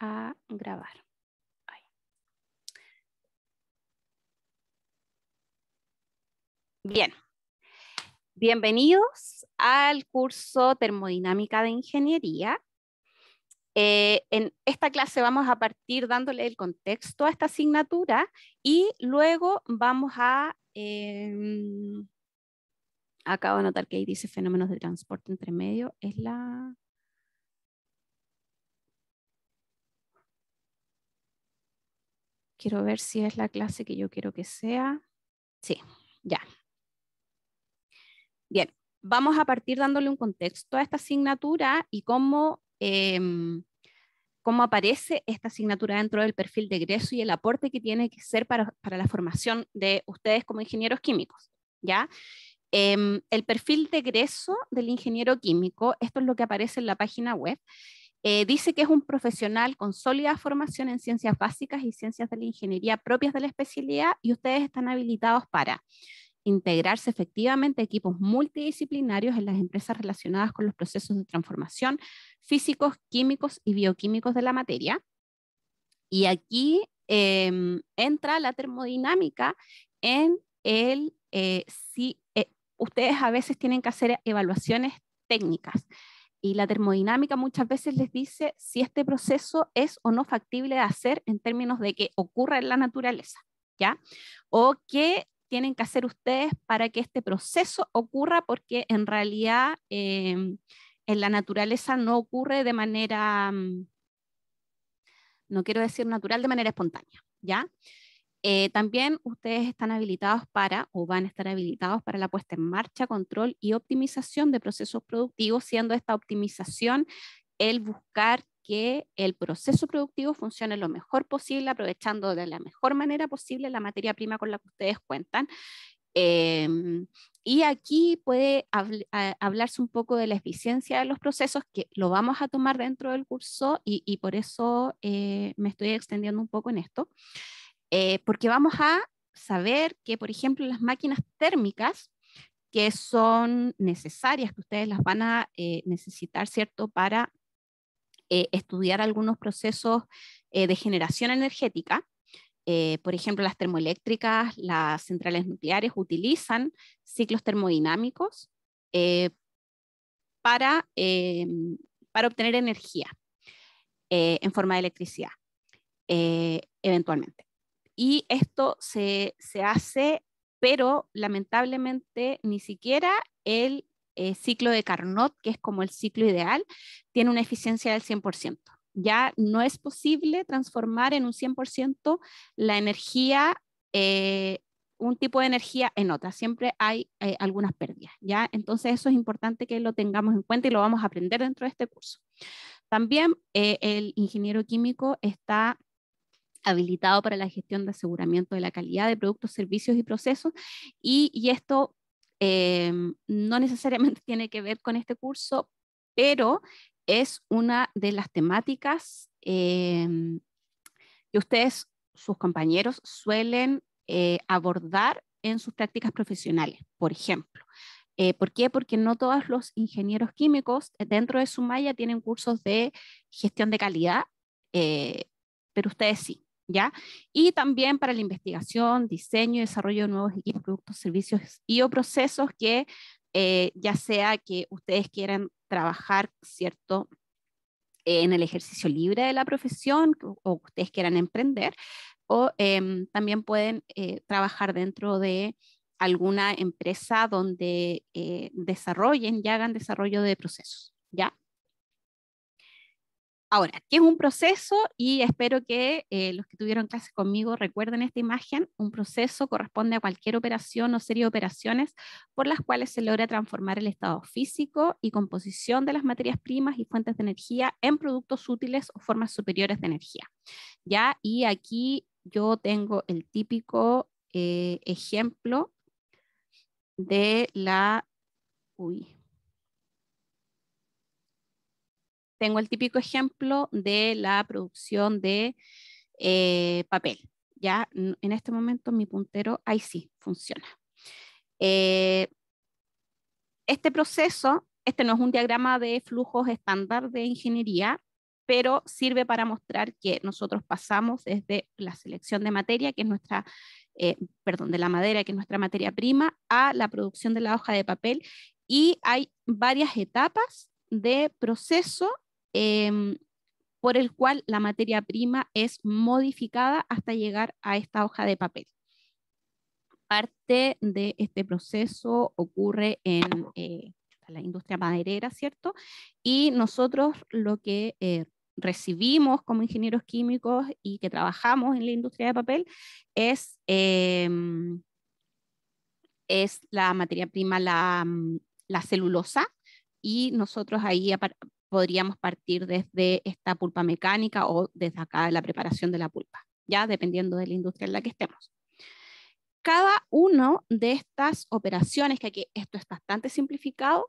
a grabar. Bien. Bienvenidos al curso Termodinámica de Ingeniería. Eh, en esta clase vamos a partir dándole el contexto a esta asignatura y luego vamos a... Em, acabo de notar que ahí dice fenómenos de transporte entre medio. Es la... Quiero ver si es la clase que yo quiero que sea. Sí, ya. Bien, vamos a partir dándole un contexto a esta asignatura y cómo, em, cómo aparece esta asignatura dentro del perfil de egreso y el aporte que tiene que ser para, la formación de ustedes como ingenieros químicos. ¿ya? Em, el perfil de egreso del ingeniero químico, esto es lo que aparece en la página web, eh, dice que es un profesional con sólida formación en ciencias básicas y ciencias de la ingeniería propias de la especialidad y ustedes están habilitados para integrarse efectivamente a equipos multidisciplinarios en las empresas relacionadas con los procesos de transformación físicos, químicos y bioquímicos de la materia. Y aquí em, entra la termodinámica en el, eh, si eh, ustedes a veces tienen que hacer evaluaciones técnicas. Y la termodinámica muchas veces les dice si este proceso es o no factible de hacer en términos de que ocurra en la naturaleza, ¿ya? O qué tienen que hacer ustedes para que este proceso ocurra, porque en realidad em, en la naturaleza no ocurre de manera, mm, no quiero decir natural, de manera espontánea, ¿ya? Eh, también ustedes están habilitados para o van a estar habilitados para la puesta en marcha, control y optimización de procesos productivos, siendo esta optimización el buscar que el proceso productivo funcione lo mejor posible, aprovechando de la mejor manera posible la materia prima con la que ustedes cuentan. Em, y aquí puede hablarse un poco de la eficiencia de los procesos, que lo vamos a tomar dentro del curso y, por eso eh, me estoy extendiendo un poco en esto. Eh, porque vamos a saber que, por ejemplo, las máquinas térmicas que son necesarias, que ustedes las van a eh, necesitar, ¿cierto?, para eh, estudiar algunos procesos de generación energética. por ejemplo, las termoeléctricas, las centrales nucleares utilizan ciclos termodinámicos para obtener energía en forma de electricidad, eventualmente. Y esto se, hace, pero lamentablemente ni siquiera el eh, ciclo de Carnot, que es como el ciclo ideal, tiene una eficiencia del 100%. Ya no es posible transformar en un 100% la energía, eh, un tipo de energía en otra. Siempre hay eh, algunas pérdidas, ¿ya? Entonces eso es importante que lo tengamos en cuenta y lo vamos a aprender dentro de este curso. También el ingeniero químico está habilitado para la gestión de aseguramiento de la calidad de productos, servicios y procesos. Y, esto eh, no necesariamente tiene que ver con este curso, pero es una de las temáticas eh, que ustedes, sus compañeros, suelen eh, abordar en sus prácticas profesionales, por ejemplo. ¿Por qué? Porque no todos los ingenieros químicos dentro de su malla tienen cursos de gestión de calidad, pero ustedes sí. ¿ya? Y también para la investigación, diseño y desarrollo de nuevos equipos, productos, servicios y o procesos que eh, ya sea que ustedes quieran trabajar, ¿cierto? en el ejercicio libre de la profesión o ustedes quieran emprender, o em, también pueden eh, trabajar dentro de alguna empresa donde eh, desarrollen y hagan desarrollo de procesos, ¿ya? Ahora, ¿qué es un proceso? Y espero que eh, los que tuvieron clases conmigo recuerden esta imagen. Un proceso corresponde a cualquier operación o serie de operaciones por las cuales se logra transformar el estado físico y composición de las materias primas y fuentes de energía en productos útiles o formas superiores de energía. ¿Ya? Y aquí yo tengo el típico eh, ejemplo de la... tengo el típico ejemplo de la producción de eh, papel. Ya en este momento mi puntero ahí sí funciona. Eh, este proceso, este no es un diagrama de flujos estándar de ingeniería, pero sirve para mostrar que nosotros pasamos desde la selección de materia, que es nuestra, eh, perdón, de la madera, que es nuestra materia prima, a la producción de la hoja de papel. Y hay varias etapas de proceso Em, por el cual la materia prima es modificada hasta llegar a esta hoja de papel. Parte de este proceso ocurre en eh, la industria maderera, ¿cierto? Y nosotros lo que eh, recibimos como ingenieros químicos y que trabajamos en la industria de papel es, em, es la materia prima, la, la celulosa, y nosotros ahí podríamos partir desde esta pulpa mecánica o desde acá la preparación de la pulpa, ya dependiendo de la industria en la que estemos. Cada una de estas operaciones, que aquí esto es bastante simplificado,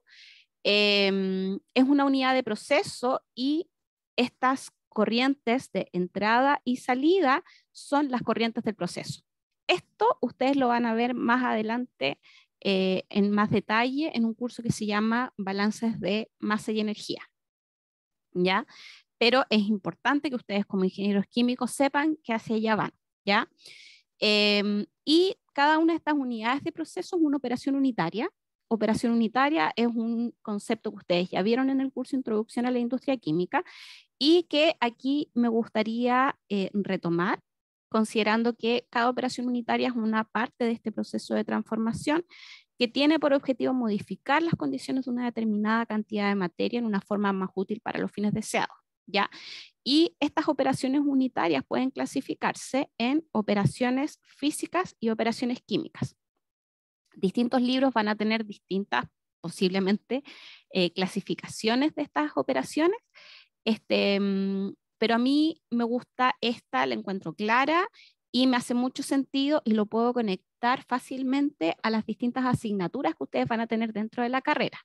em, es una unidad de proceso y estas corrientes de entrada y salida son las corrientes del proceso. Esto ustedes lo van a ver más adelante eh, en más detalle en un curso que se llama Balances de Masa y Energía. ¿ya? Pero es importante que ustedes como ingenieros químicos sepan que hacia allá van, ¿ya? Em, y cada una de estas unidades de proceso es una operación unitaria. Operación unitaria es un concepto que ustedes ya vieron en el curso Introducción a la Industria Química y que aquí me gustaría eh, retomar considerando que cada operación unitaria es una parte de este proceso de transformación que tiene por objetivo modificar las condiciones de una determinada cantidad de materia en una forma más útil para los fines deseados. ¿ya? Y estas operaciones unitarias pueden clasificarse en operaciones físicas y operaciones químicas. Distintos libros van a tener distintas, posiblemente, eh, clasificaciones de estas operaciones, este, mm, pero a mí me gusta esta, la encuentro clara y me hace mucho sentido y lo puedo conectar fácilmente a las distintas asignaturas que ustedes van a tener dentro de la carrera.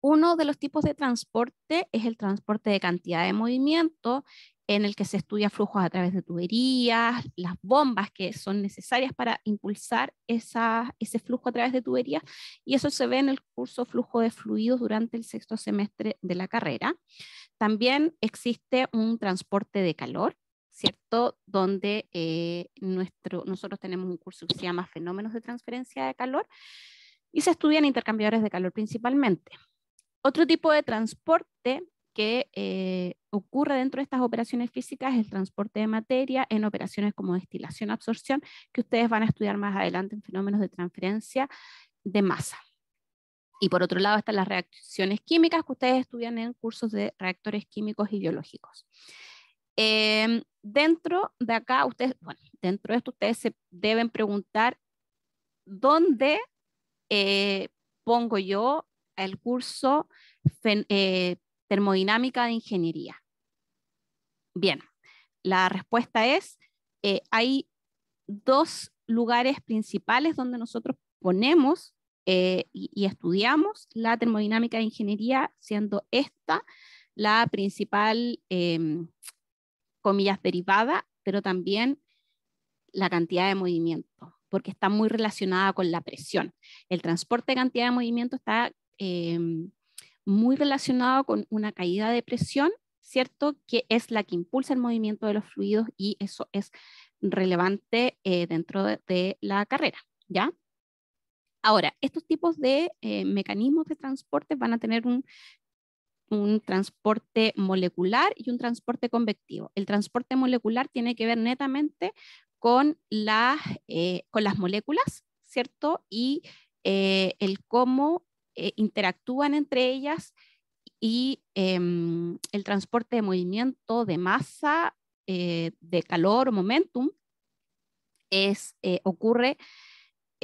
Uno de los tipos de transporte es el transporte de cantidad de movimiento, en el que se estudia flujos a través de tuberías, las bombas que son necesarias para impulsar ese flujo a través de tuberías, y eso se ve en el curso Flujo de Fluidos durante el sexto semestre de la carrera. También existe un transporte de calor, ¿cierto? Donde eh, nuestro, nosotros tenemos un curso que se llama Fenómenos de Transferencia de Calor y se estudian intercambiadores de calor principalmente. Otro tipo de transporte que eh, ocurre dentro de estas operaciones físicas es el transporte de materia en operaciones como destilación, absorción, que ustedes van a estudiar más adelante en fenómenos de transferencia de masa. Y por otro lado están las reacciones químicas que ustedes estudian en cursos de reactores químicos y biológicos. Eh, dentro de acá, ustedes, bueno, dentro de esto ustedes se deben preguntar dónde eh, pongo yo el curso eh, termodinámica de ingeniería. Bien, la respuesta es, eh, hay dos lugares principales donde nosotros ponemos y, estudiamos la termodinámica de ingeniería, siendo esta la principal em, comillas, derivada, pero también la cantidad de movimiento, porque está muy relacionada con la presión. El transporte de cantidad de movimiento está em, muy relacionado con una caída de presión, ¿cierto? Que es la que impulsa el movimiento de los fluidos y eso es relevante eh, dentro de, la carrera, ¿ya? Ahora, estos tipos de eh, mecanismos de transporte van a tener un un transporte molecular y un transporte convectivo. El transporte molecular tiene que ver netamente con, las, eh, con las moléculas, ¿cierto? Y eh, el cómo eh, interactúan entre ellas y em, el transporte de movimiento de masa, de calor o momentum es, ocurre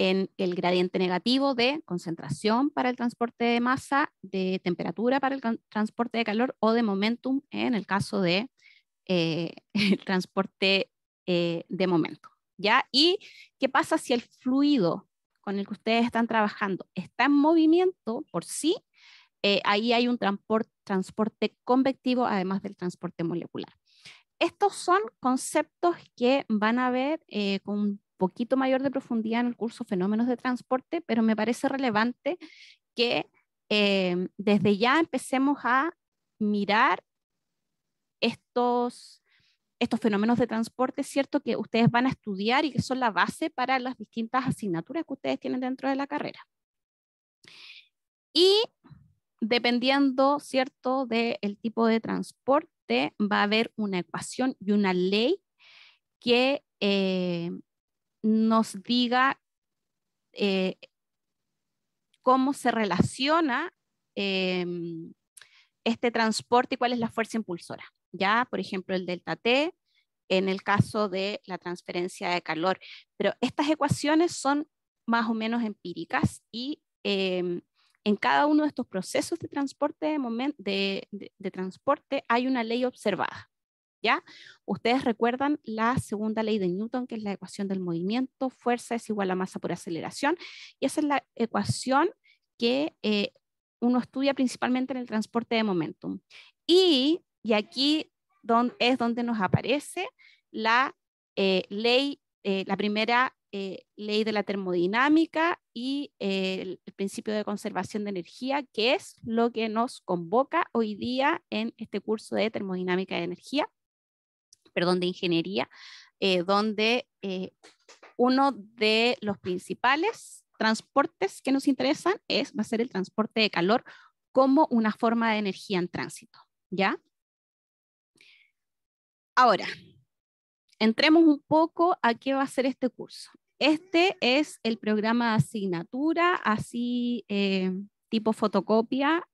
en el gradiente negativo de concentración para el transporte de masa, de temperatura para el transporte de calor o de momentum en el caso de eh, el transporte eh, de momento. ¿ya? ¿Y qué pasa si el fluido con el que ustedes están trabajando está en movimiento por sí? Eh, ahí hay un transport, transporte convectivo además del transporte molecular. Estos son conceptos que van a ver con poquito mayor de profundidad en el curso Fenómenos de Transporte, pero me parece relevante que eh, desde ya empecemos a mirar estos, estos fenómenos de transporte, ¿cierto? Que ustedes van a estudiar y que son la base para las distintas asignaturas que ustedes tienen dentro de la carrera. Y dependiendo, ¿cierto?, del tipo de transporte, va a haber una ecuación y una ley que eh, nos diga eh, cómo se relaciona em, este transporte y cuál es la fuerza impulsora. Ya, por ejemplo, el delta T en el caso de la transferencia de calor. Pero estas ecuaciones son más o menos empíricas y em, en cada uno de estos procesos de transporte, de, de transporte hay una ley observada. ¿ya? Ustedes recuerdan la segunda ley de Newton, que es la ecuación del movimiento, fuerza es igual a masa por aceleración, y esa es la ecuación que eh, uno estudia principalmente en el transporte de momentum. Y, aquí es donde nos aparece la eh, ley, eh, la primera ley de la termodinámica y el, principio de conservación de energía, que es lo que nos convoca hoy día en este curso de termodinámica de energía perdón, de ingeniería, eh, donde eh, uno de los principales transportes que nos interesan es, va a ser el transporte de calor como una forma de energía en tránsito, ¿ya? Ahora, entremos un poco a qué va a ser este curso. Este es el programa de asignatura, así eh, tipo fotocopia,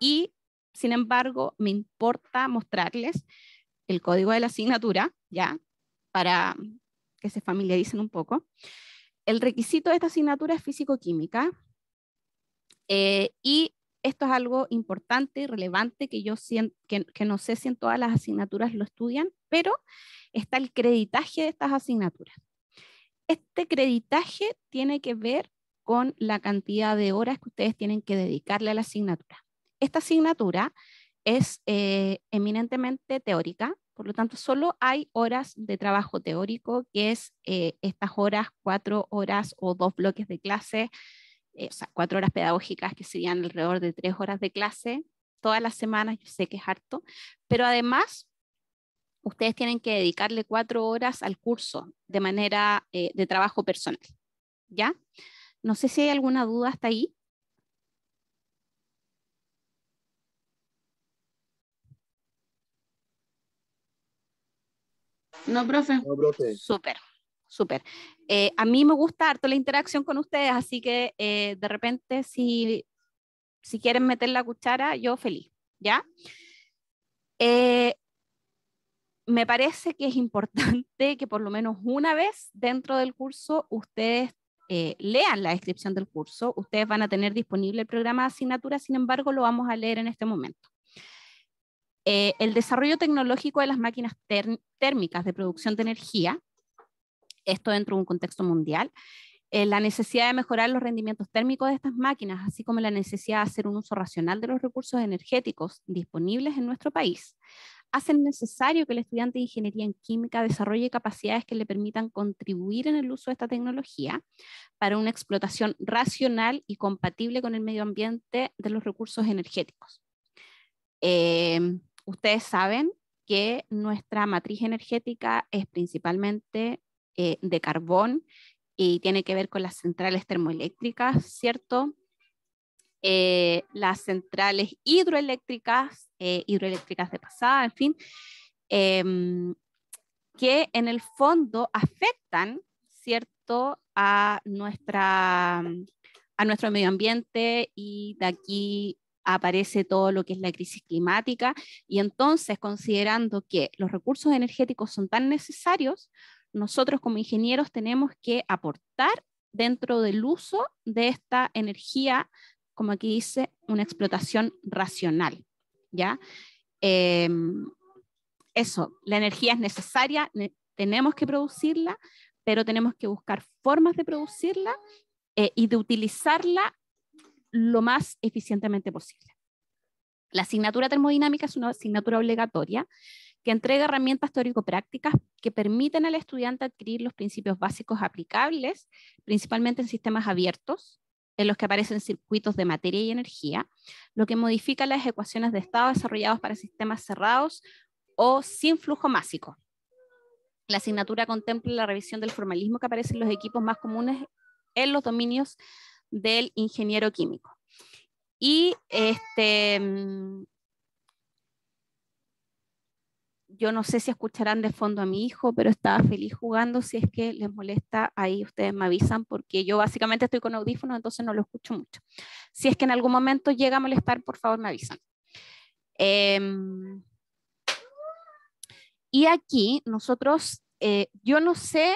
y sin embargo me importa mostrarles el código de la asignatura, ya, para que se familiaricen un poco. El requisito de esta asignatura es físico-química eh, y esto es algo importante y relevante que yo que, no sé si en todas las asignaturas lo estudian, pero está el creditaje de estas asignaturas. Este creditaje tiene que ver con la cantidad de horas que ustedes tienen que dedicarle a la asignatura. Esta asignatura es eh, eminentemente teórica, por lo tanto solo hay horas de trabajo teórico, que es eh, estas horas, cuatro horas o dos bloques de clase, eh, o sea, cuatro horas pedagógicas que serían alrededor de tres horas de clase todas las semanas, yo sé que es harto, pero además ustedes tienen que dedicarle cuatro horas al curso de manera de trabajo personal, ¿ya? No sé si hay alguna duda hasta ahí. No, profe. No, profe. Súper, súper. Eh, a mí me gusta harto la interacción con ustedes, así que eh, de repente si, si quieren meter la cuchara, yo feliz, ¿ya? Eh, me parece que es importante que por lo menos una vez dentro del curso ustedes lean la descripción del curso. Ustedes van a tener disponible el programa de asignatura, sin embargo, lo vamos a leer en este momento. Eh, el desarrollo tecnológico de las máquinas térmicas de producción de energía, esto dentro de un contexto mundial, eh, la necesidad de mejorar los rendimientos térmicos de estas máquinas, así como la necesidad de hacer un uso racional de los recursos energéticos disponibles en nuestro país, hacen necesario que el estudiante de ingeniería en química desarrolle capacidades que le permitan contribuir en el uso de esta tecnología para una explotación racional y compatible con el medio ambiente de los recursos energéticos. Eh, ustedes saben que nuestra matriz energética es principalmente eh, de carbón y tiene que ver con las centrales termoeléctricas, ¿cierto? Eh, las centrales hidroeléctricas, eh, hidroeléctricas de pasada, en fin, em, que en el fondo afectan, ¿cierto?, a, nuestra, a nuestro medio ambiente y de aquí aparece todo lo que es la crisis climática y entonces considerando que los recursos energéticos son tan necesarios, nosotros como ingenieros tenemos que aportar dentro del uso de esta energía, como aquí dice, una explotación racional. ¿ya? Em, eso, la energía es necesaria, tenemos que producirla, pero tenemos que buscar formas de producirla eh, y de utilizarla lo más eficientemente posible. La asignatura termodinámica es una asignatura obligatoria que entrega herramientas teórico-prácticas que permiten al estudiante adquirir los principios básicos aplicables, principalmente en sistemas abiertos, en los que aparecen circuitos de materia y energía, lo que modifica las ecuaciones de estado desarrollados para sistemas cerrados o sin flujo másico. La asignatura contempla la revisión del formalismo que aparece en los equipos más comunes en los dominios del ingeniero químico. Y este, mm, yo no sé si escucharán de fondo a mi hijo, pero estaba feliz jugando. Si es que les molesta, ahí ustedes me avisan, porque yo básicamente estoy con audífonos, entonces no lo escucho mucho. Si es que en algún momento llega a molestar, por favor me avisan. Em, y aquí nosotros, eh, yo no sé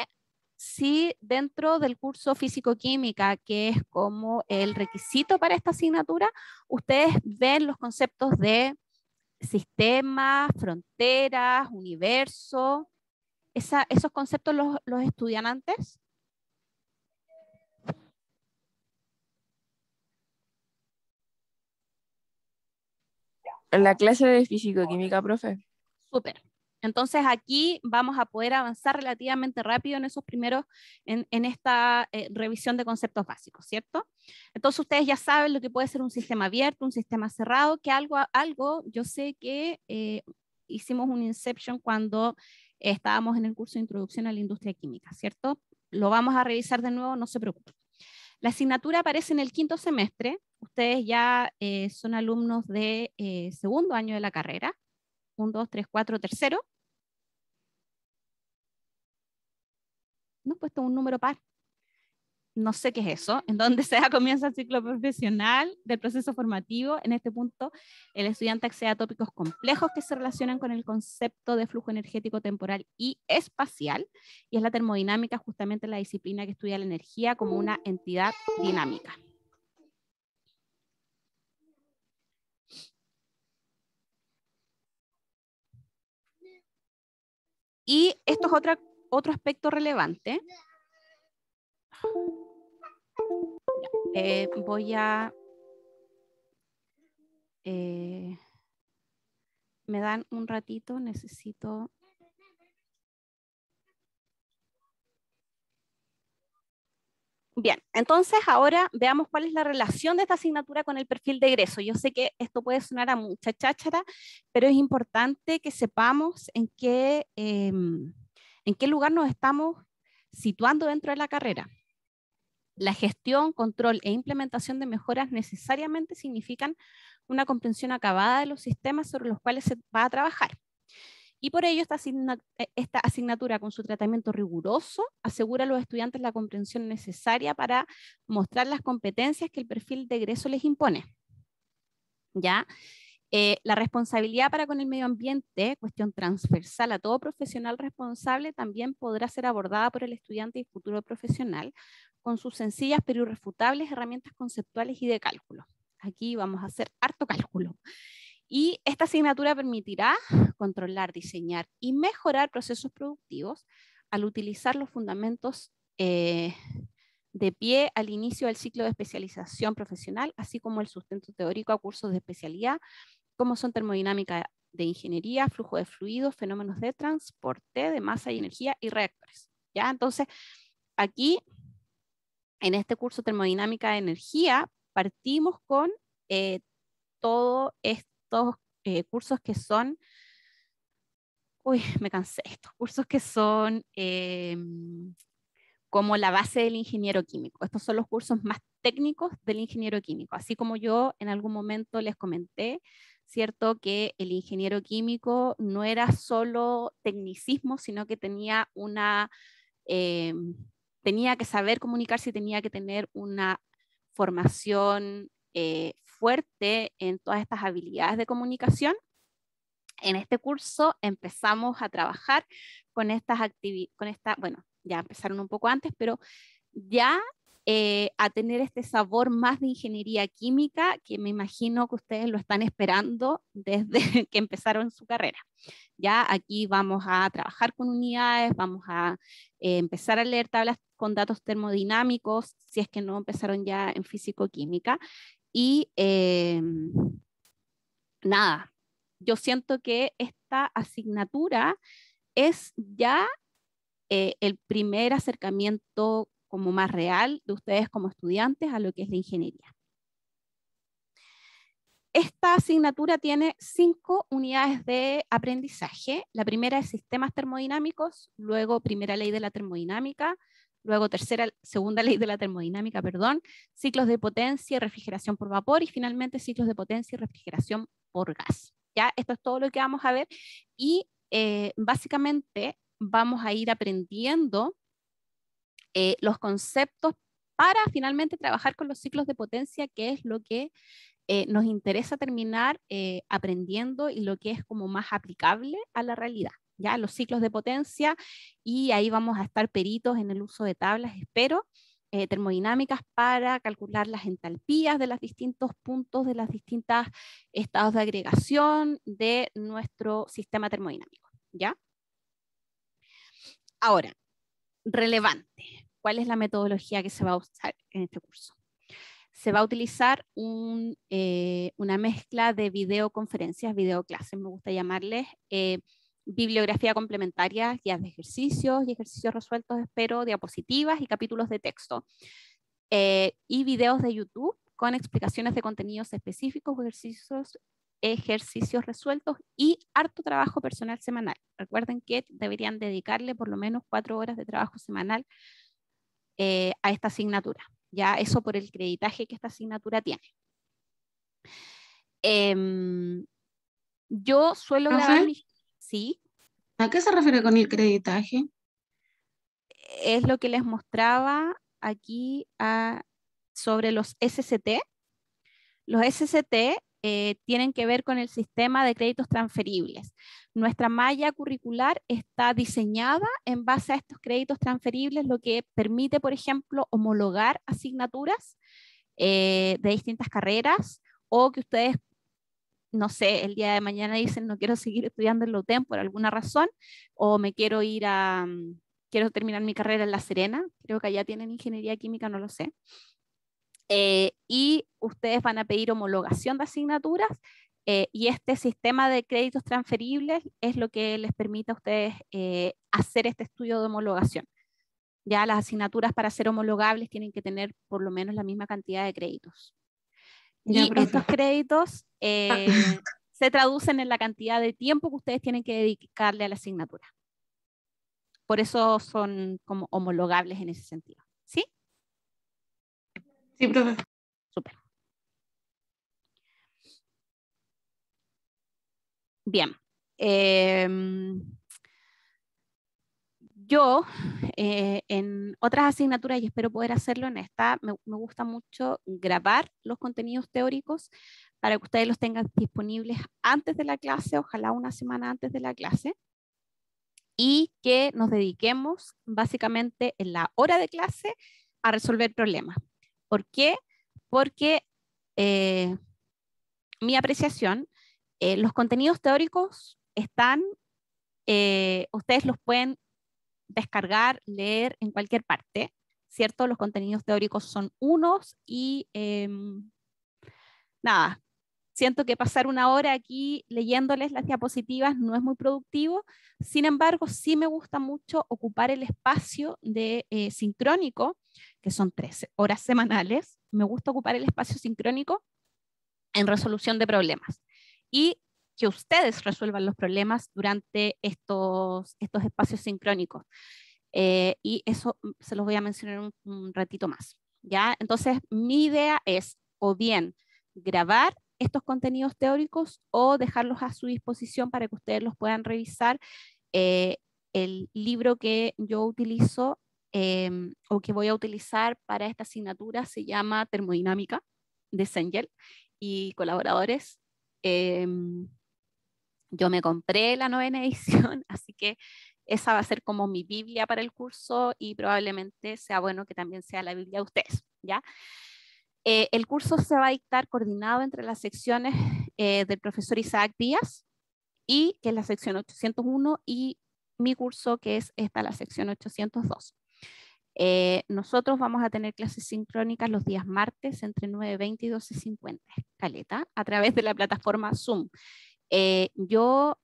si dentro del curso físico-química, que es como el requisito para esta asignatura, ustedes ven los conceptos de sistemas, fronteras, universo, esos conceptos los, estudian antes? En la clase de físico-química, profe. Súper. Entonces aquí vamos a poder avanzar relativamente rápido en esos primeros, en, esta eh, revisión de conceptos básicos, ¿cierto? Entonces ustedes ya saben lo que puede ser un sistema abierto, un sistema cerrado, que algo, algo yo sé que eh, hicimos un inception cuando estábamos en el curso de introducción a la industria química, ¿cierto? Lo vamos a revisar de nuevo, no se preocupen. La asignatura aparece en el quinto semestre, ustedes ya eh, son alumnos de segundo año de la carrera, un, dos, tres, cuatro, tercero, no he puesto pues, un número par. No sé qué es eso, en donde se comienza el ciclo profesional del proceso formativo. En este punto, el estudiante accede a tópicos complejos que se relacionan con el concepto de flujo energético temporal y espacial, y es la termodinámica, justamente la disciplina que estudia la energía como una entidad dinámica. Y esto es otra otro aspecto relevante. Eh, voy a... Eh, me dan un ratito, necesito... Bien, entonces ahora veamos cuál es la relación de esta asignatura con el perfil de egreso. Yo sé que esto puede sonar a mucha cháchara, pero es importante que sepamos en qué... Em, en qué lugar nos estamos situando dentro de la carrera. La gestión, control e implementación de mejoras necesariamente significan una comprensión acabada de los sistemas sobre los cuales se va a trabajar. Y por ello, esta, eh, asignatura con su tratamiento riguroso asegura a los estudiantes la comprensión necesaria para mostrar las competencias que el perfil de egreso les impone. ¿Ya? Eh, la responsabilidad para con el medio ambiente, cuestión transversal a todo profesional responsable, también podrá ser abordada por el estudiante y futuro profesional con sus sencillas pero irrefutables herramientas conceptuales y de cálculo. Aquí vamos a hacer harto cálculo. Y esta asignatura permitirá controlar, diseñar y mejorar procesos productivos al utilizar los fundamentos eh, de pie al inicio del ciclo de especialización profesional, así como el sustento teórico a cursos de especialidad, como son termodinámica de ingeniería, flujo de fluidos, fenómenos de transporte de masa y energía y reactores. ¿ya? Entonces, aquí, en este curso termodinámica de energía, partimos con eh, todos estos eh, cursos que son, uy, me cansé, estos cursos que son... Em, como la base del ingeniero químico. Estos son los cursos más técnicos del ingeniero químico. Así como yo en algún momento les comenté, ¿cierto? Que el ingeniero químico no era solo tecnicismo, sino que tenía una... Eh, tenía que saber comunicarse y tenía que tener una formación eh, fuerte en todas estas habilidades de comunicación. En este curso empezamos a trabajar con estas actividades, con esta, bueno, ya empezaron un poco antes, pero ya eh, a tener este sabor más de ingeniería química que me imagino que ustedes lo están esperando desde que empezaron su carrera. Ya aquí vamos a trabajar con unidades, vamos a eh, empezar a leer tablas con datos termodinámicos, si es que no empezaron ya en físico-química. Y eh, nada, yo siento que esta asignatura es ya eh, el primer acercamiento como más real de ustedes como estudiantes a lo que es la ingeniería. Esta asignatura tiene cinco unidades de aprendizaje. La primera es sistemas termodinámicos, luego primera ley de la termodinámica, luego tercera, segunda ley de la termodinámica, perdón, ciclos de potencia y refrigeración por vapor y finalmente ciclos de potencia y refrigeración por gas. Ya, esto es todo lo que vamos a ver y eh, básicamente vamos a ir aprendiendo eh, los conceptos para finalmente trabajar con los ciclos de potencia, que es lo que eh, nos interesa terminar eh, aprendiendo y lo que es como más aplicable a la realidad, ya los ciclos de potencia, y ahí vamos a estar peritos en el uso de tablas, espero, termodinámicas para calcular las entalpías de los distintos puntos, de los distintos estados de agregación de nuestro sistema termodinámico, ¿ya? Ahora, relevante. ¿Cuál es la metodología que se va a usar en este curso? Se va a utilizar eh, una mezcla de videoconferencias, videoclases, me gusta llamarles, eh, bibliografía complementaria, guías de ejercicios y ejercicios resueltos, espero, diapositivas y capítulos de texto. Eh, y videos de YouTube con explicaciones de contenidos específicos o ejercicios ejercicios resueltos y harto trabajo personal semanal. Recuerden que deberían dedicarle por lo menos cuatro horas de trabajo semanal eh, a esta asignatura. Ya eso por el creditaje que esta asignatura tiene. Em, yo suelo ¿Sí? ¿A qué se refiere con el creditaje? Es lo que les mostraba aquí ah, sobre los SCT. Los SCT eh, tienen que ver con el sistema de créditos transferibles. Nuestra malla curricular está diseñada en base a estos créditos transferibles, lo que permite, por ejemplo, homologar asignaturas eh, de distintas carreras o que ustedes, no sé, el día de mañana dicen no quiero seguir estudiando en la UTEM por alguna razón o me quiero ir a, mm, quiero terminar mi carrera en La Serena, creo que allá tienen ingeniería química, no lo sé. Eh, y ustedes van a pedir homologación de asignaturas eh, y este sistema de créditos transferibles es lo que les permite a ustedes eh, hacer este estudio de homologación. Ya las asignaturas para ser homologables tienen que tener por lo menos la misma cantidad de créditos. y estos créditos ah. se traducen en la cantidad de tiempo que ustedes tienen que dedicarle a la asignatura. Por eso son como homologables en ese sentido. ¿Sí? Sí, Súper. Bien. Em, yo, eh, en otras asignaturas, y espero poder hacerlo en esta, me, me, gusta mucho grabar los contenidos teóricos para que ustedes los tengan disponibles antes de la clase, ojalá una semana antes de la clase, y que nos dediquemos básicamente en la hora de clase a resolver problemas. ¿Por qué? Porque eh, mi apreciación, eh, los contenidos teóricos están, eh, ustedes los pueden descargar, leer en cualquier parte, ¿cierto? Los contenidos teóricos son unos y em, nada, siento que pasar una hora aquí leyéndoles las diapositivas no es muy productivo. Sin embargo, sí me gusta mucho ocupar el espacio de sincrónico que son 13 horas semanales. Me gusta ocupar el espacio sincrónico en resolución de problemas y que ustedes resuelvan los problemas durante estos, espacios sincrónicos. Eh, y eso mm, se los voy a mencionar un, un ratito más. ¿ya? Entonces, mi idea es o bien grabar estos contenidos teóricos o dejarlos a su disposición para que ustedes los puedan revisar. Eh, el libro que yo utilizo Em, o que voy a utilizar para esta asignatura se llama Termodinámica de Sengel y colaboradores. Em, yo me compré la novena edición, así que esa va a ser como mi Biblia para el curso y probablemente sea bueno que también sea la Biblia de ustedes, ¿ya? Eh, el curso se va a dictar coordinado entre las secciones eh, del profesor Isaac Díaz y que es la sección 801 y mi curso que es esta, la sección 802. Eh, nosotros vamos a tener clases sincrónicas los días martes entre 9.20 y 12.50, caleta, a través de la plataforma Zoom. Eh, yo,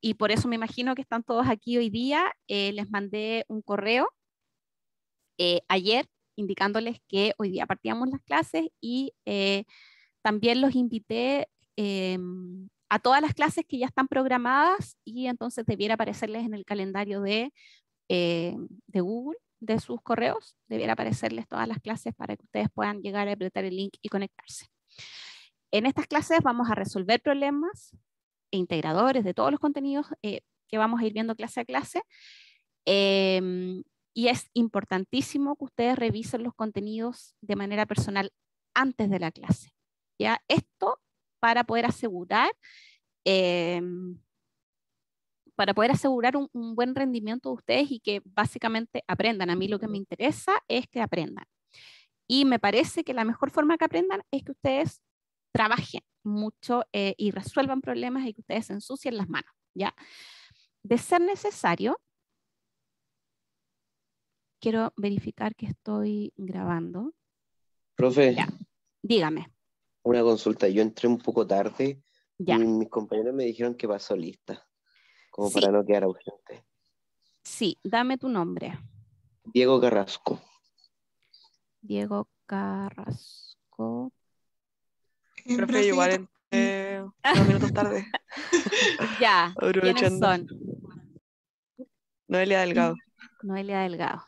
y por eso me imagino que están todos aquí hoy día, eh, les mandé un correo ayer indicándoles que hoy día partíamos las clases y también los invité em, a todas las clases que ya están programadas y entonces debiera aparecerles en el calendario de Google de sus correos. Debiera aparecerles todas las clases para que ustedes puedan llegar a apretar el link y conectarse. En estas clases vamos a resolver problemas e integradores de todos los contenidos eh, que vamos a ir viendo clase a clase. Em, y es importantísimo que ustedes revisen los contenidos de manera personal antes de la clase. ¿ya? Esto para poder asegurar em, para poder asegurar un, buen rendimiento de ustedes y que básicamente aprendan. A mí lo que me interesa es que aprendan. Y me parece que la mejor forma que aprendan es que ustedes trabajen mucho eh, y resuelvan problemas y que ustedes ensucien las manos, ¿ya? De ser necesario, quiero verificar que estoy grabando. Profe. dígame. Una consulta, yo entré un poco tarde y mis compañeros me dijeron que pasó solista como para no quedar ausente. Sí, dame tu nombre. Diego Carrasco. Diego Carrasco. Profe, igual en minutos tarde. ya, ¿quiénes son? Noelia Delgado. Noelia Delgado.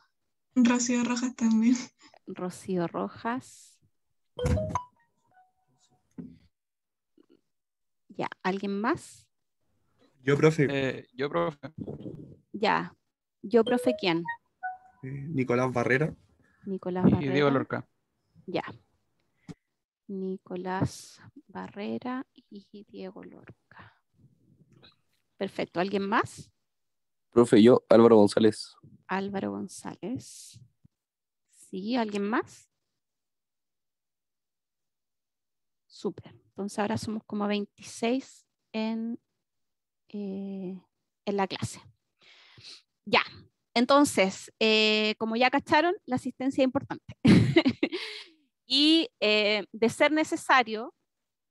Rocío Rojas también. Rocío Rojas. Ya, ¿alguien más? Yo, profe. Eh, yo, profe. Ya. Yo, profe, ¿quién? Eh, Nicolás Barrera. Nicolás Barrera. Y Diego Lorca. Ya. Nicolás Barrera y Diego Lorca. Perfecto. ¿Alguien más? Profe, yo, Álvaro González. Álvaro González. Sí, ¿alguien más? Súper. Entonces ahora somos como 26 en eh, en la clase. Ya, entonces, eh, como ya cacharon, la asistencia es importante. y eh, de ser necesario,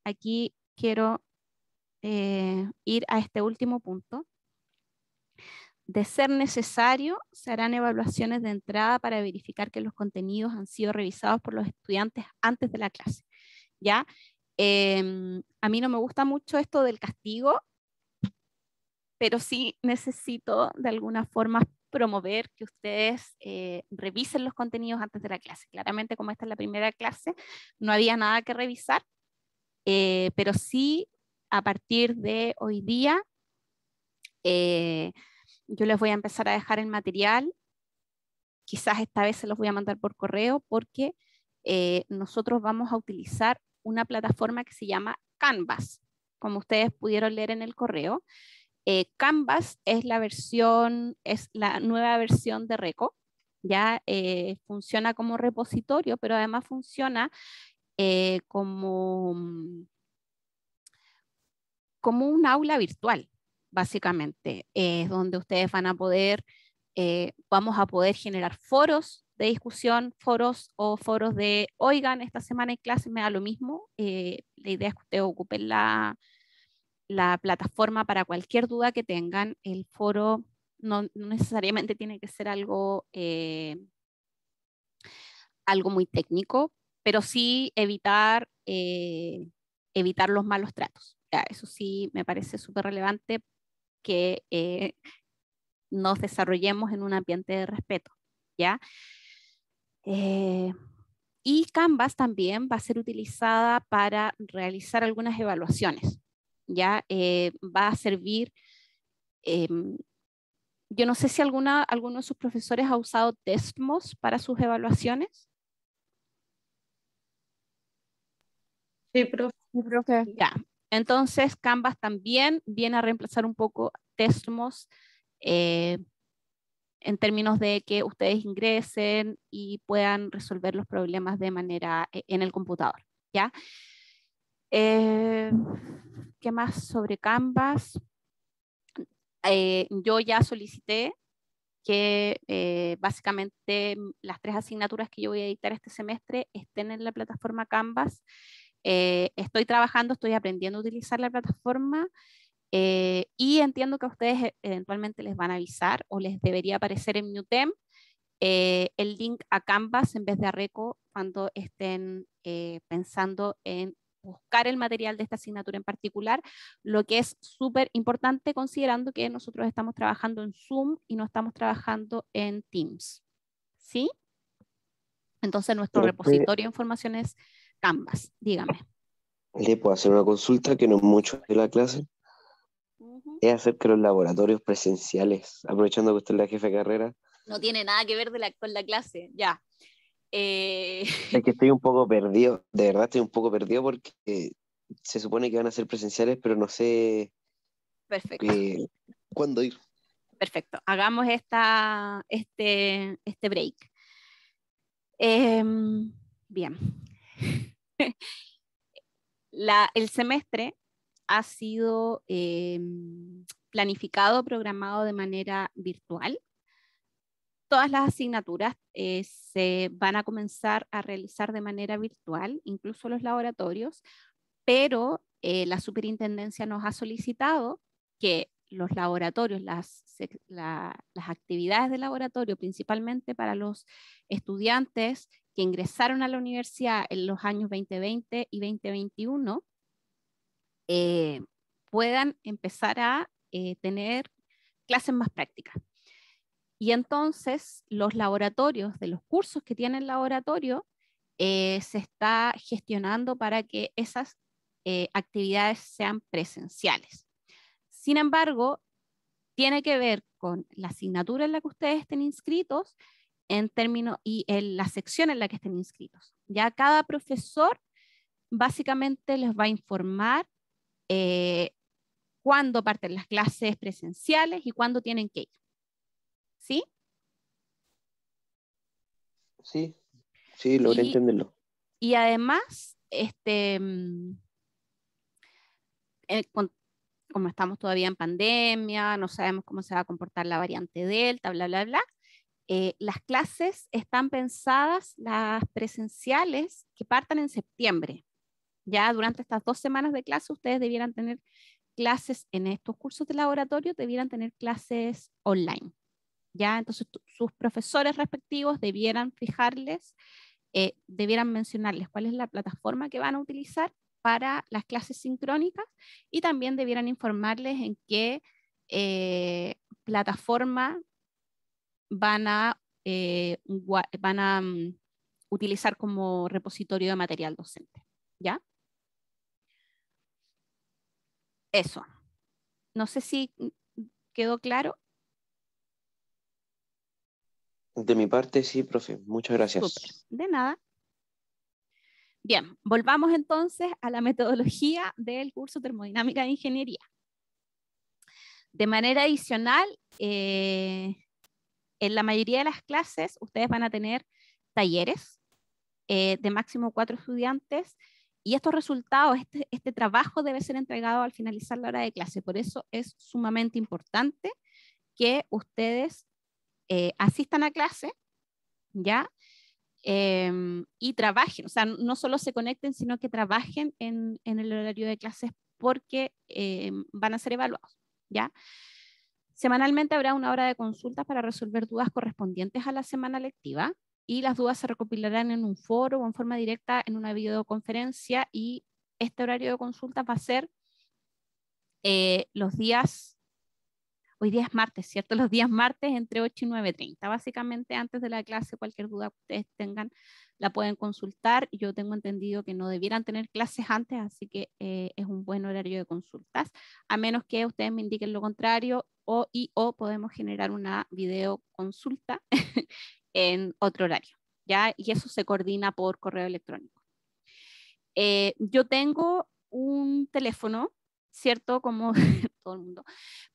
aquí quiero ir a este último punto. De ser necesario, se harán evaluaciones de entrada para verificar que los contenidos han sido revisados por los estudiantes antes de la clase. ¿Ya? Em, a mí no me gusta mucho esto del castigo, pero sí necesito de alguna forma promover que ustedes eh, revisen los contenidos antes de la clase. Claramente, como esta es la primera clase, no había nada que revisar, eh, pero sí a partir de hoy día, eh, yo les voy a empezar a dejar el material. Quizás esta vez se los voy a mandar por correo porque nosotros vamos a utilizar una plataforma que se llama Canvas, como ustedes pudieron leer en el correo. Eh, Canvas es la versión, es la nueva versión de Reco. Ya eh, funciona como repositorio, pero además funciona eh, como, mm, como un aula virtual, básicamente. Es donde ustedes van a poder, vamos a poder generar foros de discusión, foros o foros de, oigan, esta semana en clase me da lo mismo. la idea es que ustedes ocupen la, la plataforma para cualquier duda que tengan. El foro no, necesariamente tiene que ser algo, eh, algo muy técnico, pero sí evitar, eh, evitar los malos tratos. eso sí me parece súper relevante que eh, nos desarrollemos en un ambiente de respeto. ¿ya? y Canvas también va a ser utilizada para realizar algunas evaluaciones. ¿ya? Eh, va a servir, em, yo no sé si alguna, alguno de sus profesores ha usado Testmos para sus evaluaciones. Sí, profe. Ya, entonces Canvas también viene a reemplazar un poco Testmos eh, en términos de que ustedes ingresen y puedan resolver los problemas de manera eh, en el computador, ¿ya? más sobre Canvas, eh, yo ya solicité que eh, básicamente las tres asignaturas que yo voy a editar este semestre estén en la plataforma Canvas. Eh, estoy trabajando, estoy aprendiendo a utilizar la plataforma y entiendo que a ustedes e-, eventualmente les van a avisar o les debería aparecer en Newtem el link a Canvas en vez de a Reco cuando estén pensando en buscar el material de esta asignatura en particular, lo que es súper importante considerando que nosotros estamos trabajando en Zoom y no estamos trabajando en Teams. ¿Sí? Entonces nuestro repositorio de información es Canvas, dígame. ¿Le puedo hacer una consulta que no es mucho de la clase? Es acerca de los laboratorios presenciales, aprovechando que usted es la jefe de carrera. No tiene nada que ver con la clase, ya. Eh, es que estoy un poco perdido, de verdad estoy un poco perdido porque se supone que van a ser presenciales, pero no sé eh, cuándo ir. Perfecto, hagamos esta, este, este break. Em, bien. el semestre ha sido em, planificado, programado de manera virtual todas las asignaturas eh, se van a comenzar a realizar de manera virtual, incluso los laboratorios, pero eh, la superintendencia nos ha solicitado que los laboratorios, las, actividades de laboratorio, principalmente para los estudiantes que ingresaron a la universidad en los años 2020 y 2021, eh, puedan empezar a tener clases más prácticas. Y entonces los laboratorios, de los cursos que tiene el laboratorio, eh, se está gestionando para que esas eh, actividades sean presenciales. Sin embargo, tiene que ver con la asignatura en la que ustedes estén inscritos en y en la sección en la que estén inscritos. Ya cada profesor básicamente les va a informar eh, cuándo parten las clases presenciales y cuándo tienen que ir. ¿Sí? Sí, sí, logré entenderlo. Y además, este, mm, eh, como estamos todavía en pandemia, no sabemos cómo se va a comportar la variante Delta, bla, bla, bla. Eh, las clases están pensadas, las presenciales, que partan en septiembre. Ya durante estas dos semanas de clase, ustedes debieran tener clases en estos cursos de laboratorio, debieran tener clases online. Entonces sus profesores respectivos debieran fijarles, eh, debieran mencionarles cuál es la plataforma que van a utilizar para las clases sincrónicas y también debieran informarles en qué eh, plataforma van a, eh, van a mm, utilizar como repositorio de material docente. ¿Ya? Eso. No sé si mm, quedó claro. De mi parte, sí, profe. Muchas gracias. De nada. Bien, volvamos entonces a la metodología del curso Termodinámica de Ingeniería. De manera adicional, eh, en la mayoría de las clases ustedes van a tener talleres eh, de máximo cuatro estudiantes y estos resultados, este, este, trabajo debe ser entregado al finalizar la hora de clase. Por eso es sumamente importante que ustedes eh, asistan a clase, ¿ya? Em, y trabajen, o sea, no solo se conecten, sino que trabajen en, el horario de clases porque em, van a ser evaluados, ¿ya? Semanalmente habrá una hora de consultas para resolver dudas correspondientes a la semana lectiva y las dudas se recopilarán en un foro o en forma directa en una videoconferencia y este horario de consultas va a ser eh, los días Hoy día es martes, ¿cierto? Los días martes entre 8 y 9.30. Básicamente antes de la clase, cualquier duda que ustedes tengan, la pueden consultar. Yo tengo entendido que no debieran tener clases antes, así que eh, es un buen horario de consultas, a menos que ustedes me indiquen lo contrario o y o podemos generar una videoconsulta en otro horario, ¿ya? Y eso se coordina por correo electrónico. Eh, yo tengo un teléfono, ¿cierto? Como todo el mundo,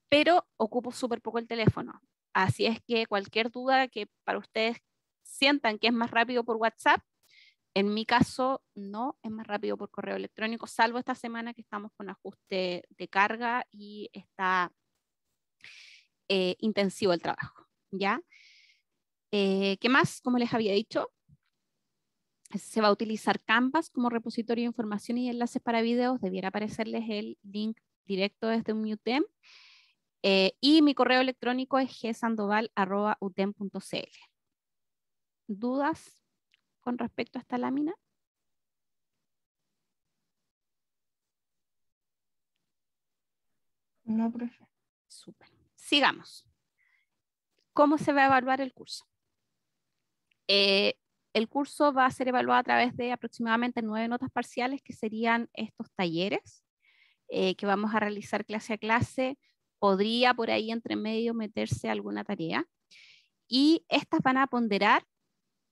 pero ocupo súper poco el teléfono. Así es que cualquier duda que para ustedes sientan que es más rápido por WhatsApp, en mi caso no es más rápido por correo electrónico, salvo esta semana que estamos con ajuste de carga y está eh, intensivo el trabajo. ¿ya? Eh, ¿Qué más? Como les había dicho, se va a utilizar Canvas como repositorio de información y enlaces para videos. Debiera aparecerles el link directo desde un MUTEM. Eh, y mi correo electrónico es gsandoval.utem.cl ¿Dudas con respecto a esta lámina? No, profe. Súper. Sigamos. ¿Cómo se va a evaluar el curso? Eh, el curso va a ser evaluado a través de aproximadamente nueve notas parciales, que serían estos talleres eh, que vamos a realizar clase a clase podría por ahí entre medio meterse alguna tarea. Y estas van a ponderar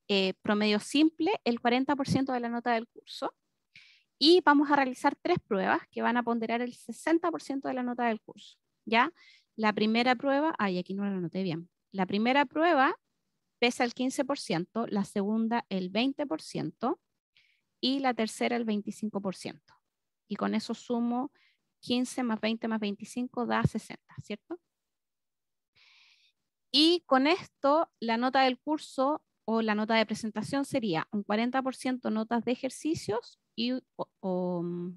eh, promedio simple el 40% de la nota del curso. Y vamos a realizar tres pruebas que van a ponderar el 60% de la nota del curso. ¿ya? La primera prueba, ay, aquí no la noté bien. La primera prueba pesa el 15%, la segunda el 20% y la tercera el 25%. Y con eso sumo 15 más 20 más 25 da 60, ¿cierto? Y con esto, la nota del curso o la nota de presentación sería un 40% notas de ejercicios y mm,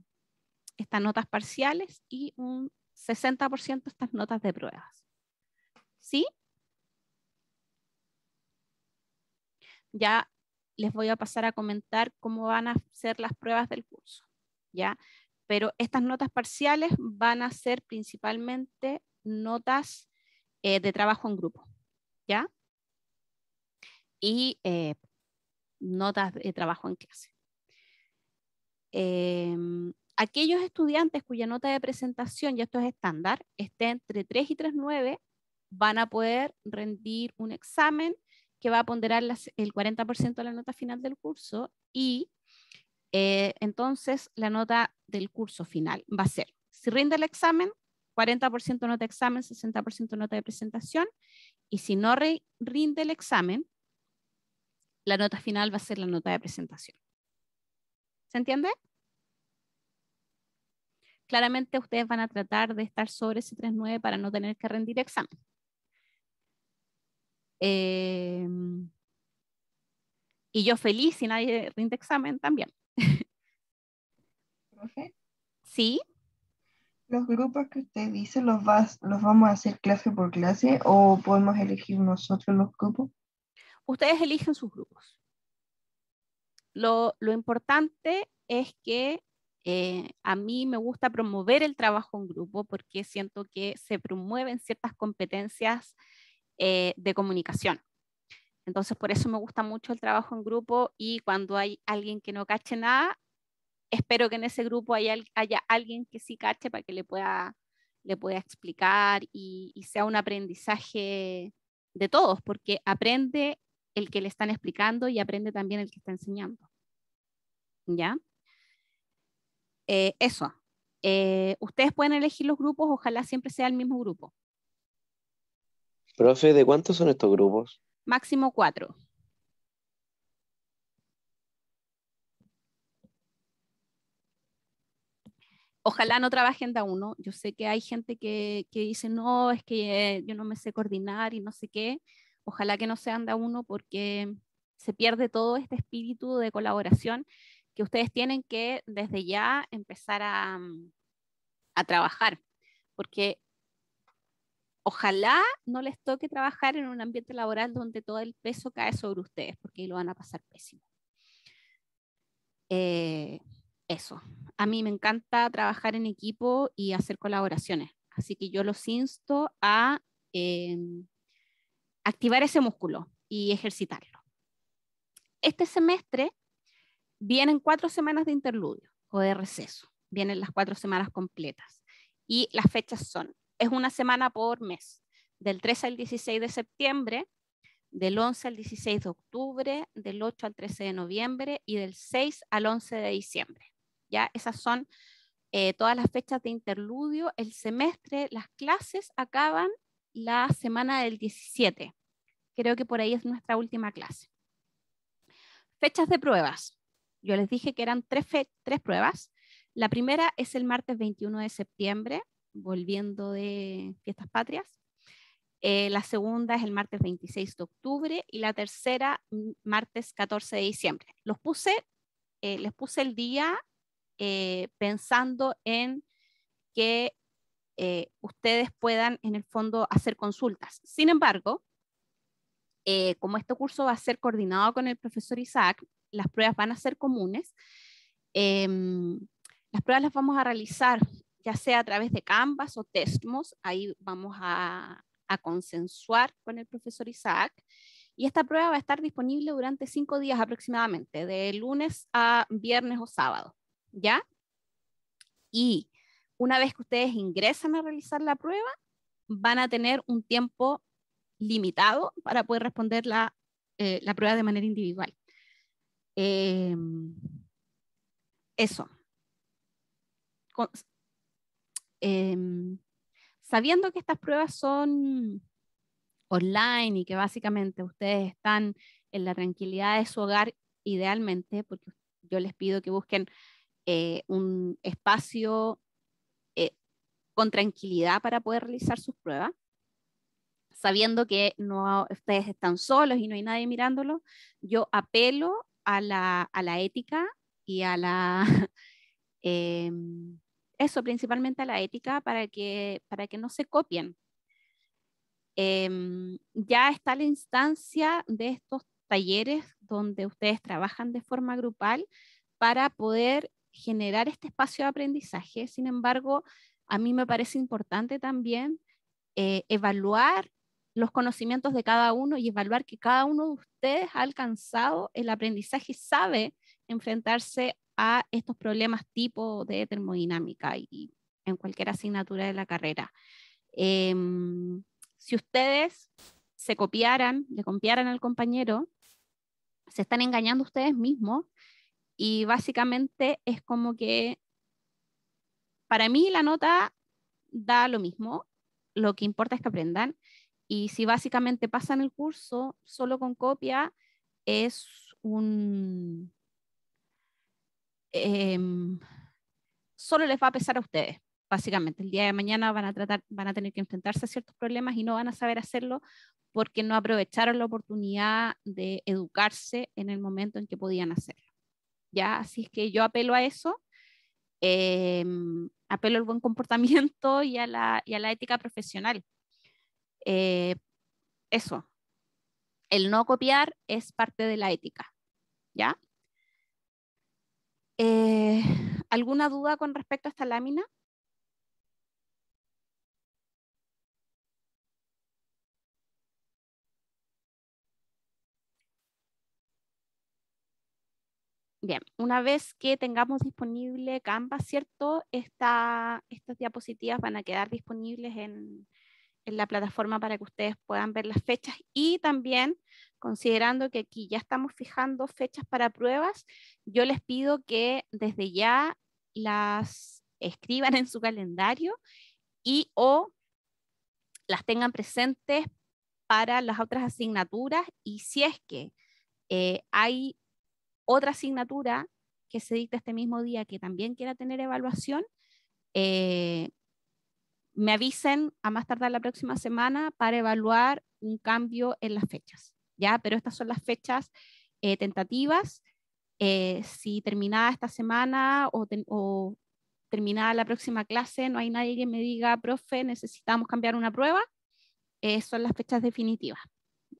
estas notas parciales y un 60% estas notas de pruebas. ¿Sí? Ya les voy a pasar a comentar cómo van a ser las pruebas del curso. ¿Ya? pero estas notas parciales van a ser principalmente notas eh, de trabajo en grupo, ¿ya? Y eh, notas de trabajo en clase. Em, aquellos estudiantes cuya nota de presentación, y esto es estándar, esté entre 3 y 3.9, van a poder rendir un examen que va a ponderar el 40% de la nota final del curso y eh, entonces, la nota del curso final va a ser, si rinde el examen, 40% nota de examen, 60% nota de presentación, y si no rinde el examen, la nota final va a ser la nota de presentación. ¿Se entiende? Claramente ustedes van a tratar de estar sobre ese 3.9 para no tener que rendir examen. Eh, y yo feliz si nadie rinde examen también. Sí. ¿Los grupos que usted dice los, los vamos a hacer clase por clase o podemos elegir nosotros los grupos? Ustedes eligen sus grupos. Lo, importante es que eh, a mí me gusta promover el trabajo en grupo porque siento que se promueven ciertas competencias eh, de comunicación. Entonces, por eso me gusta mucho el trabajo en grupo y cuando hay alguien que no cache nada, espero que en ese grupo haya, alguien que sí cache para que le pueda, explicar y, sea un aprendizaje de todos, porque aprende el que le están explicando y aprende también el que está enseñando. ¿Ya? Eh, eso. Eh, ustedes pueden elegir los grupos, ojalá siempre sea el mismo grupo. Profe, ¿de cuántos son estos grupos? máximo cuatro. Ojalá no trabajen de uno. Yo sé que hay gente que, que dice, no, es que eh, yo no me sé coordinar y no sé qué. Ojalá que no sean de uno porque se pierde todo este espíritu de colaboración que ustedes tienen que desde ya empezar a, a trabajar. Porque ojalá no les toque trabajar en un ambiente laboral donde todo el peso cae sobre ustedes, porque ahí lo van a pasar pésimo. Eh, eso. A mí me encanta trabajar en equipo y hacer colaboraciones, así que yo los insto a em, activar ese músculo y ejercitarlo. Este semestre vienen cuatro semanas de interludio o de receso, vienen las cuatro semanas completas y las fechas son es una semana por mes, del 13 al 16 de septiembre, del 11 al 16 de octubre, del 8 al 13 de noviembre y del 6 al 11 de diciembre. Ya esas son eh, todas las fechas de interludio. El semestre, las clases acaban la semana del 17. Creo que por ahí es nuestra última clase. Fechas de pruebas. Yo les dije que eran tres pruebas. La primera es el martes 21 de septiembre, volviendo de fiestas patrias. Eh, la segunda es el martes 26 de octubre y la tercera martes 14 de diciembre. Los puse, eh, les puse el día eh, pensando en que ustedes puedan en el fondo hacer consultas. Sin embargo, como este curso va a ser coordinado con el profesor Isaac, las pruebas van a ser comunes. Em, las pruebas las vamos a realizar ya sea a través de Canvas o Testmos, ahí vamos a, a consensuar con el profesor Isaac. Y esta prueba va a estar disponible durante cinco días aproximadamente, de lunes a viernes o sábado, ¿ya? Y una vez que ustedes ingresan a realizar la prueba, van a tener un tiempo limitado para poder responder la, eh, prueba de manera individual. Em, eso. Em, sabiendo que estas pruebas son online y que básicamente ustedes están en la tranquilidad de su hogar idealmente, porque yo les pido que busquen eh, un espacio eh, con tranquilidad para poder realizar sus pruebas, sabiendo que no, ustedes están solos y no hay nadie mirándolo, yo apelo a la, a la ética y a la... Em, eso, principalmente a la ética, para que, para que no se copien. Em, ya está la instancia de estos talleres donde ustedes trabajan de forma grupal para poder generar este espacio de aprendizaje. Sin embargo, a mí me parece importante también eh, evaluar los conocimientos de cada uno y evaluar que cada uno de ustedes ha alcanzado el aprendizaje y sabe enfrentarse a estos problemas tipo de termodinámica y en cualquier asignatura de la carrera. Em, si ustedes se copiaran, le copiaran al compañero, se están engañando ustedes mismos y básicamente es como que para mí la nota da lo mismo, lo que importa es que aprendan y si básicamente pasan el curso solo con copia es un Em, solo les va a pesar a ustedes, básicamente. El día de mañana van a, tratar, van a tener que enfrentarse a ciertos problemas y no van a saber hacerlo porque no aprovecharon la oportunidad de educarse en el momento en que podían hacerlo. ¿Ya? Así es que yo apelo a eso, em, apelo al buen comportamiento y a la, ética profesional. Eh, eso, el no copiar es parte de la ética, ¿ya? ¿Alguna duda con respecto a esta lámina? Bien, una vez que tengamos disponible Canva, ¿cierto? estas diapositivas van a quedar disponibles en, en la plataforma para que ustedes puedan ver las fechas y también considerando que aquí ya estamos fijando fechas para pruebas, yo les pido que desde ya las escriban en su calendario y o las tengan presentes para las otras asignaturas y si es que eh, hay otra asignatura que se dicta este mismo día que también quiera tener evaluación, eh, me avisen a más tardar la próxima semana para evaluar un cambio en las fechas. ¿ya? Pero estas son las fechas eh, tentativas. Eh, si terminada esta semana o, terminada la próxima clase, no hay nadie que me diga, profe, necesitamos cambiar una prueba, eh, son las fechas definitivas.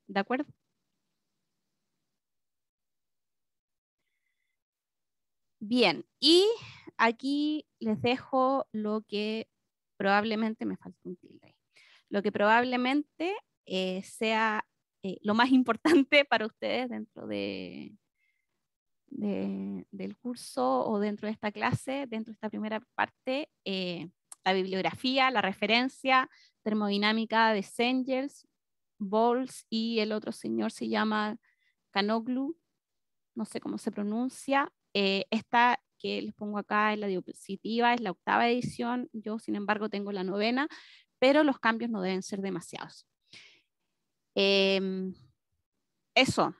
¿De acuerdo? Bien, y aquí les dejo lo que probablemente me falta un tilde. Lo que probablemente sea eh, lo más importante para ustedes dentro de, del curso o dentro de esta clase, dentro de esta primera parte, eh, la bibliografía, la referencia, termodinámica de Sengels, Bowles y el otro señor se llama Canoglu, no sé cómo se pronuncia. Eh, esta que les pongo acá es la diapositiva, es la octava edición, yo sin embargo tengo la novena, pero los cambios no deben ser demasiados. Em, eso,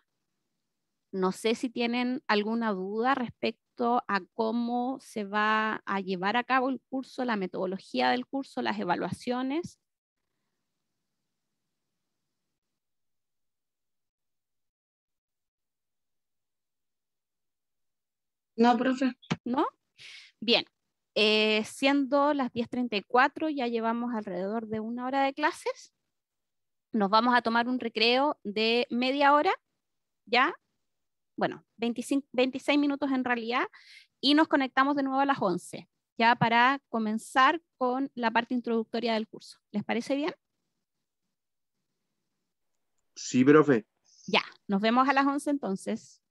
no sé si tienen alguna duda respecto a cómo se va a llevar a cabo el curso, la metodología del curso, las evaluaciones. No, profe. ¿No? Bien. Eh, siendo las 10.34, ya llevamos alrededor de una hora de clases nos vamos a tomar un recreo de media hora, ¿ya? Bueno, 25, 26 minutos en realidad, y nos conectamos de nuevo a las 11, ya para comenzar con la parte introductoria del curso. ¿Les parece bien? Sí, profe. Ya, nos vemos a las 11 entonces.